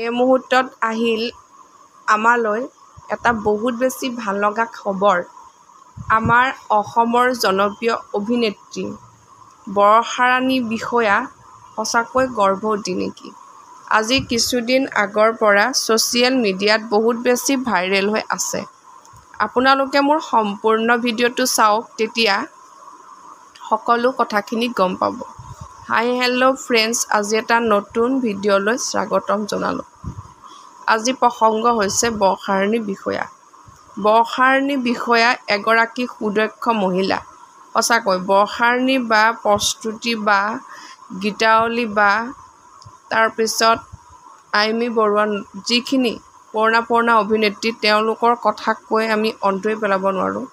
এই মুহূৰ্তত আহিল আমালৈ এটা বহুত বেছি ভাল লগা খবৰ আমাৰ অসমৰ জনপ্ৰিয় অভিনেত্ৰী বৰষাৰাণী বিষয়া সঁচাকৈ গৰ্ভৱতী নেকি আজি কিছুদিন আগৰ পৰা ছ'চিয়েল মিডিয়াত বহুত বেছি ভাইৰেল হৈ আছে আপোনালোকে মোৰ সম্পূৰ্ণ ভিডিঅ'টো চাওক তেতিয়া সকলো কথাখিনি গম পাব হাই হেল্ল' ফ্ৰেণ্ডছ আজি এটা নতুন ভিডিঅ'লৈ স্বাগতম জনালোঁ আজি প্ৰসংগ হৈছে বৰ্ষাৰণী বিষয়া বৰ্ষাৰণী বিষয়া এগৰাকী সুদক্ষ মহিলা সঁচাকৈ বৰ্ষাৰণী বা প্ৰস্তুতি বা গীতাৱলী বা তাৰপিছত আইমী বৰুৱা যিখিনি পুৰণা পুৰণা অভিনেত্ৰী তেওঁলোকৰ কথা কৈ আমি অন্তৰি পেলাব নোৱাৰোঁ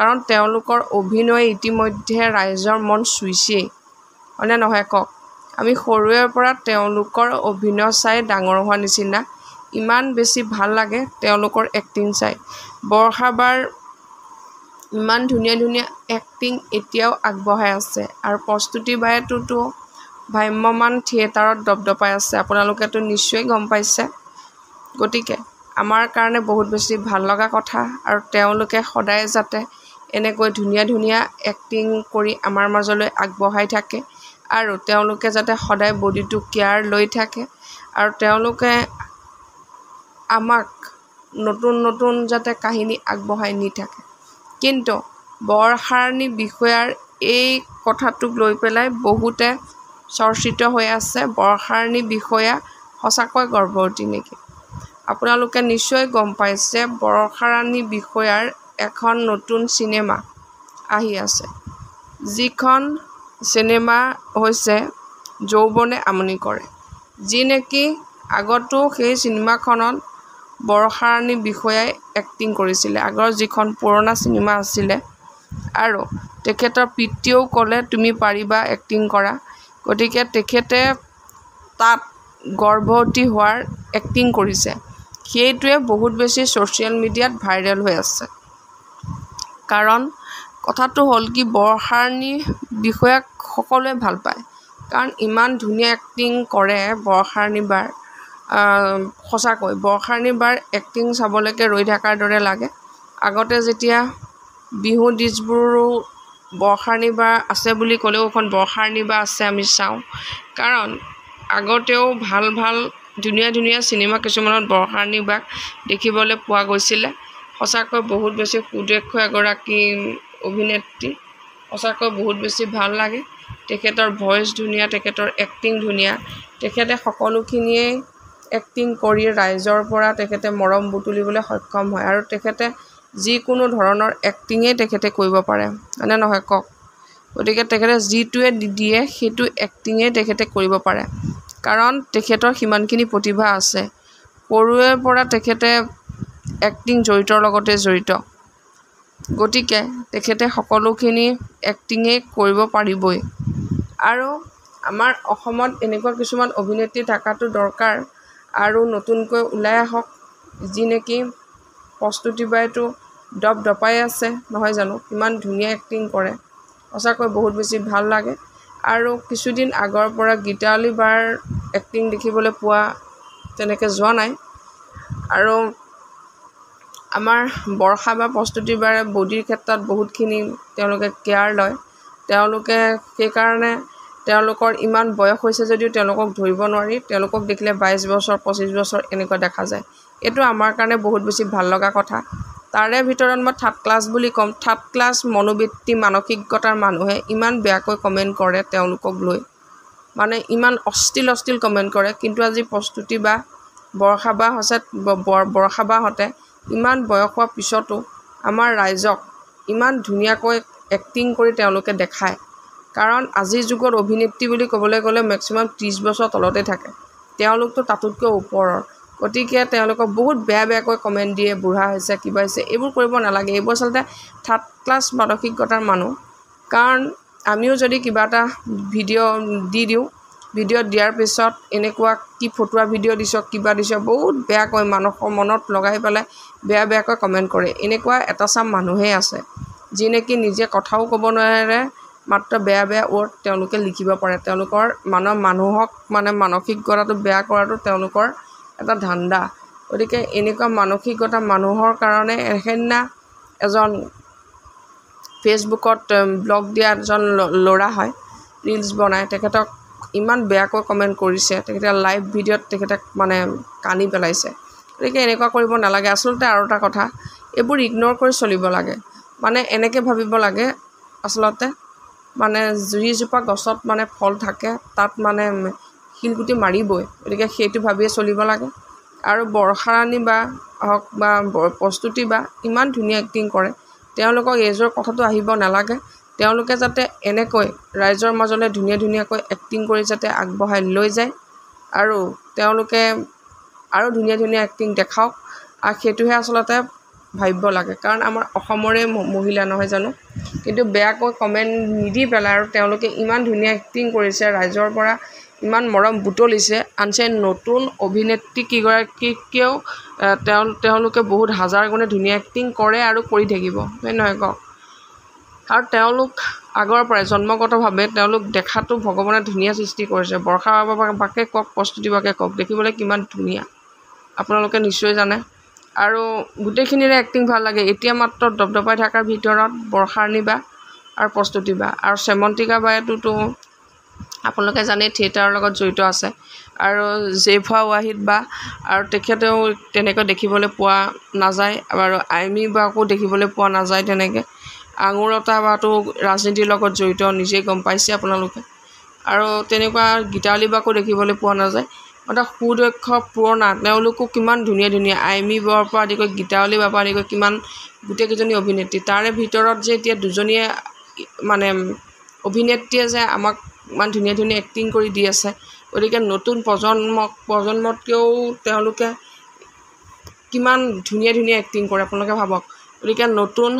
কাৰণ তেওঁলোকৰ অভিনয়ে ইতিমধ্যে ৰাইজৰ মন চুইছেই হয়নে নহয় কওক আমি সৰুৰে পৰা তেওঁলোকৰ অভিনয় চাই ডাঙৰ হোৱা নিচিনা ইমান বেছি ভাল লাগে তেওঁলোকৰ এক্টিং চাই বৰ্ষাবাৰ ইমান ধুনীয়া ধুনীয়া এক্টিং এতিয়াও আগবঢ়াই আছে আৰু প্ৰস্তুতি বায়েতোটো ভ্ৰাম্যমান থিয়েটাৰত দপদপাই আছে আপোনালোকেতো নিশ্চয় গম পাইছে গতিকে আমাৰ কাৰণে বহুত বেছি ভাল লগা কথা আৰু তেওঁলোকে সদায় যাতে এনেকৈ ধুনীয়া ধুনীয়া এক্টিং কৰি আমাৰ মাজলৈ আগবঢ়াই থাকে আৰু তেওঁলোকে যাতে সদায় বডিটো কেয়াৰ লৈ থাকে আৰু তেওঁলোকে আমাক নতুন নতুন যাতে কাহিনী আগবঢ়াই নি থাকে কিন্তু বৰসাৰণী বিষয়াৰ এই কথাটোক লৈ পেলাই বহুতে চৰ্চিত হৈ আছে বৰসাৰণী বিষয়া সঁচাকৈ গৰ্ভৱতী নেকি আপোনালোকে নিশ্চয় গম পাইছে বৰষাৰাণী বিষয়াৰ এখন নতুন চিনেমা আহি আছে যিখন চিনেমা হৈছে যৌৱনে আমনি কৰে যি নেকি আগতো সেই চিনেমাখনত বৰষাৰাণী বিষয়াই এক্টিং কৰিছিলে আগৰ যিখন পুৰণা চিনেমা আছিলে আৰু তেখেতৰ পিতৃয়েও ক'লে তুমি পাৰিবা এক্টিং কৰা গতিকে তেখেতে তাত গৰ্ভৱতী হোৱাৰ এক্টিং কৰিছে সেইটোৱে বহুত বেছি ছ'চিয়েল মিডিয়াত ভাইৰেল হৈ আছে কাৰণ কথাটো হ'ল কি বৰষাৰাণীৰ বিষয়ে সকলোৱে ভাল পায় কাৰণ ইমান ধুনীয়া এক্টিং কৰে বৰষাৰাণী বাৰ সঁচাকৈ বৰষাৰাণী বাৰ এক্টিং চাবলৈকে ৰৈ থকাৰ দৰে লাগে আগতে যেতিয়া বিহু ডিছবোৰো বৰ্ষাৰাণী বা আছে বুলি ক'লেও এখন বৰ্ষাৰাণী বা আছে আমি চাওঁ কাৰণ আগতেও ভাল ভাল ধুনীয়া ধুনীয়া চিনেমা কিছুমানত বৰ্ষাৰাণী বাক দেখিবলৈ পোৱা গৈছিলে সঁচাকৈ বহুত বেছি সুদক্ষ এগৰাকী অভিনেত্ৰী সঁচাকৈ বহুত বেছি ভাল লাগে তেখেতৰ ভইচ ধুনীয়া তেখেতৰ এক্টিং ধুনীয়া তেখেতে সকলোখিনিয়ে এক্টিং কৰি ৰাইজৰ পৰা তেখেতে মৰম বুটলিবলৈ সক্ষম হয় আৰু তেখেতে যিকোনো ধৰণৰ এক্টিঙেই তেখেতে কৰিব পাৰে হয়নে নহয় কওক গতিকে তেখেতে যিটোৱে দিয়ে সেইটো এক্টিঙেই তেখেতে কৰিব পাৰে কাৰণ তেখেতৰ সিমানখিনি প্ৰতিভা আছে সৰুৰে পৰা তেখেতে এক্টিং জড়িতৰ লগতে জড়িত গতিকে তেখেতে সকলোখিনি এক্টিঙেই কৰিব পাৰিবই আৰু আমাৰ অসমত এনেকুৱা কিছুমান অভিনেত্ৰী থকাটো দৰকাৰ আৰু নতুনকৈ ওলাই আহক যি নেকি প্ৰস্তুতি বাইটো দপদপাই আছে নহয় জানো ইমান ধুনীয়া এক্টিং কৰে সঁচাকৈ বহুত বেছি ভাল লাগে আৰু কিছুদিন আগৰ পৰা গীতালী বাৰ এক্টিং দেখিবলৈ পোৱা তেনেকৈ যোৱা নাই আৰু আমাৰ বৰ্ষা বা প্ৰস্তুতি বাৰে বডীৰ ক্ষেত্ৰত বহুতখিনি তেওঁলোকে কেয়াৰ লয় তেওঁলোকে সেইকাৰণে তেওঁলোকৰ ইমান বয়স হৈছে যদিও তেওঁলোকক ধৰিব নোৱাৰি তেওঁলোকক দেখিলে বাইছ বছৰ পঁচিছ বছৰ এনেকুৱা দেখা যায় এইটো আমাৰ কাৰণে বহুত বেছি ভাল লগা কথা তাৰে ভিতৰত মই থাৰ্ড ক্লাছ বুলি ক'ম থাৰ্ড ক্লাছ মনোবৃত্তি মানসিকতাৰ মানুহে ইমান বেয়াকৈ কমেণ্ট কৰে তেওঁলোকক লৈ মানে ইমান অশ্লীল অশ্লীল কমেণ্ট কৰে কিন্তু আজি প্ৰস্তুতি বা বৰ্ষা বা হৈছে বৰ্ষা বাহঁতে ইমান বয়স হোৱাৰ পিছতো আমাৰ ৰাইজক ইমান ধুনীয়াকৈ এক্টিং কৰি তেওঁলোকে দেখায় কাৰণ আজিৰ যুগত অভিনেত্ৰী বুলি ক'বলৈ গ'লে মেক্সিমাম ত্ৰিছ বছৰ তলতে থাকে তেওঁলোকতো তাতোতকৈ ওপৰৰ গতিকে তেওঁলোকক বহুত বেয়া বেয়াকৈ কমেণ্ট দিয়ে বুঢ়া হৈছে কিবা হৈছে এইবোৰ কৰিব নালাগে এইবোৰ আচলতে থাৰ্ড ক্লাছ মানসিকতাৰ মানুহ কাৰণ আমিও যদি কিবা এটা ভিডিঅ' দি দিওঁ ভিডিঅ' দিয়াৰ পিছত এনেকুৱা কি ফটোৱা ভিডিঅ' দিছ কিবা দিছ বহুত বেয়াকৈ মানুহৰ মনত লগাই পেলাই বেয়া বেয়াকৈ কমেণ্ট কৰে এনেকুৱা এটা চাম মানুহেই আছে যি নেকি নিজে কথাও ক'ব নোৱাৰে মাত্ৰ বেয়া বেয়া ৱৰ্ড তেওঁলোকে লিখিব পাৰে তেওঁলোকৰ মানৱ মানুহক মানে মানসিকতাটো বেয়া কৰাটো তেওঁলোকৰ এটা ধান্দা গতিকে এনেকুৱা মানসিকতা মানুহৰ কাৰণে এসেইদিনা এজন ফেচবুকত ব্লগ দিয়া এজন ল'ৰা হয় ৰিলছ বনায় তেখেতক ইমান বেয়াকৈ কমেণ্ট কৰিছে তেখেতে লাইভ ভিডিঅ'ত তেখেতে মানে কান্দি পেলাইছে গতিকে এনেকুৱা কৰিব নালাগে আচলতে আৰু এটা কথা এইবোৰ ইগন'ৰ কৰি চলিব লাগে মানে এনেকৈ ভাবিব লাগে আচলতে মানে জুইজোপা গছত মানে ফল থাকে তাত মানে শিলগুটি মাৰিবই গতিকে সেইটো ভাবিয়ে চলিব লাগে আৰু বৰ্ষাৰাণী বা হওক বা প্ৰস্তুতি বা ইমান ধুনীয়া এক্টিং কৰে তেওঁলোকক এইযোৰ কথাটো আহিব নালাগে তেওঁলোকে যাতে এনেকৈ ৰাইজৰ মাজলৈ ধুনীয়া ধুনীয়াকৈ এক্টিং কৰি যাতে আগবঢ়াই লৈ যায় আৰু তেওঁলোকে আৰু ধুনীয়া ধুনীয়া এক্টিং দেখাওক আৰু সেইটোহে আচলতে ভাবিব লাগে কাৰণ আমাৰ অসমৰে মহিলা নহয় জানো কিন্তু বেয়াকৈ কমেণ্ট নিদি পেলাই আৰু তেওঁলোকে ইমান ধুনীয়া এক্টিং কৰিছে ৰাইজৰ পৰা ইমান মৰম বুটলিছে আনছে নতুন অভিনেত্ৰী কেইগৰাকীকেও তেওঁ তেওঁলোকে বহুত হাজাৰ গুণে ধুনীয়া এক্টিং কৰে আৰু কৰি থাকিব হয় নহয় কওক আৰু তেওঁলোক আগৰ পৰাই জন্মগতভাৱে তেওঁলোক দেখাতো ভগৱানে ধুনীয়া সৃষ্টি কৰিছে বৰ্ষা বাবাকে কওক প্ৰস্তুতি বাবাকে কওক দেখিবলৈ কিমান ধুনীয়া আপোনালোকে নিশ্চয় জানে আৰু গোটেইখিনিৰে এক্টিং ভাল লাগে এতিয়া মাত্ৰ দপদপাই থকাৰ ভিতৰত বৰ্ষাৰণী বা আৰু প্ৰস্তুতি বা আৰু শ্যামন্তিকা বায়েটোতো আপোনালোকে জানেই থিয়েটাৰৰ লগত জড়িত আছে আৰু জেফা ৱাহিদ বা আৰু তেখেতেও তেনেকৈ দেখিবলৈ পোৱা নাযায় আৰু আইমি বাকো দেখিবলৈ পোৱা নাযায় তেনেকৈ আঙুৰতা বাটো ৰাজনীতিৰ লগত জড়িত নিজে গম পাইছে আপোনালোকে আৰু তেনেকুৱা গীতালি বাকো দেখিবলৈ পোৱা নাযায় এটা সুদক্ষ পুৰণা তেওঁলোকো কিমান ধুনীয়া ধুনীয়া আইমী বৰ পৰা আদি কৰি গীতাৱলী বাপা আদি কৰি কিমান গোটেইকেইজনী অভিনেত্ৰী তাৰে ভিতৰত যে এতিয়া দুজনীয়ে মানে অভিনেত্ৰীয়ে যে আমাক ইমান ধুনীয়া ধুনীয়া এক্টিং কৰি দি আছে গতিকে নতুন প্ৰজন্মক প্ৰজন্মতকৈও তেওঁলোকে কিমান ধুনীয়া ধুনীয়া এক্টিং কৰে আপোনালোকে ভাবক গতিকে নতুন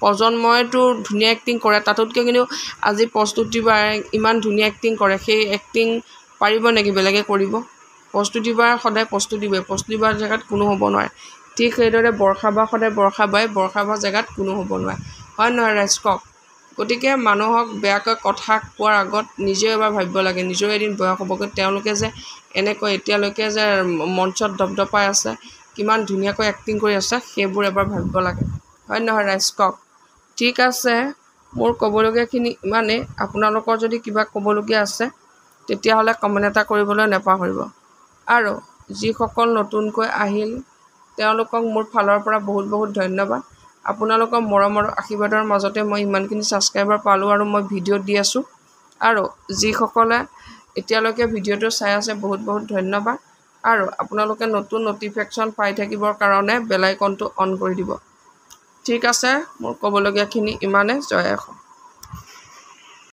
প্ৰজন্মইতো ধুনীয়া এক্টিং কৰে তাতোতকৈ কিন্তু আজি প্ৰস্তুতি বাৰে ইমান ধুনীয়া এক্টিং কৰে সেই এক্টিং পাৰিব নেকি বেলেগে কৰিব প্ৰস্তুতি বাৰ সদায় প্ৰস্তুতি বাই প্ৰস্তুতি বাৰ জেগাত কোনো হ'ব নোৱাৰে ঠিক সেইদৰে বৰ্ষা বা সদায় বৰ্ষা বাই বৰ্ষাবাহ জেগাত কোনো হ'ব নোৱাৰে হয় নহয় ৰাইজ কওক গতিকে মানুহক বেয়াকৈ কথা কোৱাৰ আগত নিজেও এবাৰ ভাবিব লাগে নিজেও এদিন বয়স হ'বগৈ তেওঁলোকে যে এনেকৈ এতিয়ালৈকে যে মঞ্চত দপদপাই আছে কিমান ধুনীয়াকৈ এক্টিং কৰি আছে সেইবোৰ এবাৰ ভাবিব লাগে হয় নহয় ৰাইজ কওক ঠিক আছে মোৰ ক'বলগীয়াখিনি ইমানেই আপোনালোকৰ যদি কিবা ক'বলগীয়া আছে তেতিয়াহ'লে কমেণ্ট এটা কৰিবলৈ নেপাহৰিব আৰু যিসকল নতুনকৈ আহিল তেওঁলোকক মোৰ ফালৰ পৰা বহুত বহুত ধন্যবাদ আপোনালোকৰ মৰমৰ আশীৰ্বাদৰ মাজতে মই ইমানখিনি ছাবস্ক্ৰাইবাৰ পালোঁ আৰু মই ভিডিঅ'ত দি আছোঁ আৰু যিসকলে এতিয়ালৈকে ভিডিঅ'টো চাই আছে বহুত বহুত ধন্যবাদ আৰু আপোনালোকে নতুন ন'টিফিকেশ্যন পাই থাকিবৰ কাৰণে বেলাইকনটো অন কৰি দিব ঠিক আছে মোৰ ক'বলগীয়াখিনি ইমানেই জয় আসম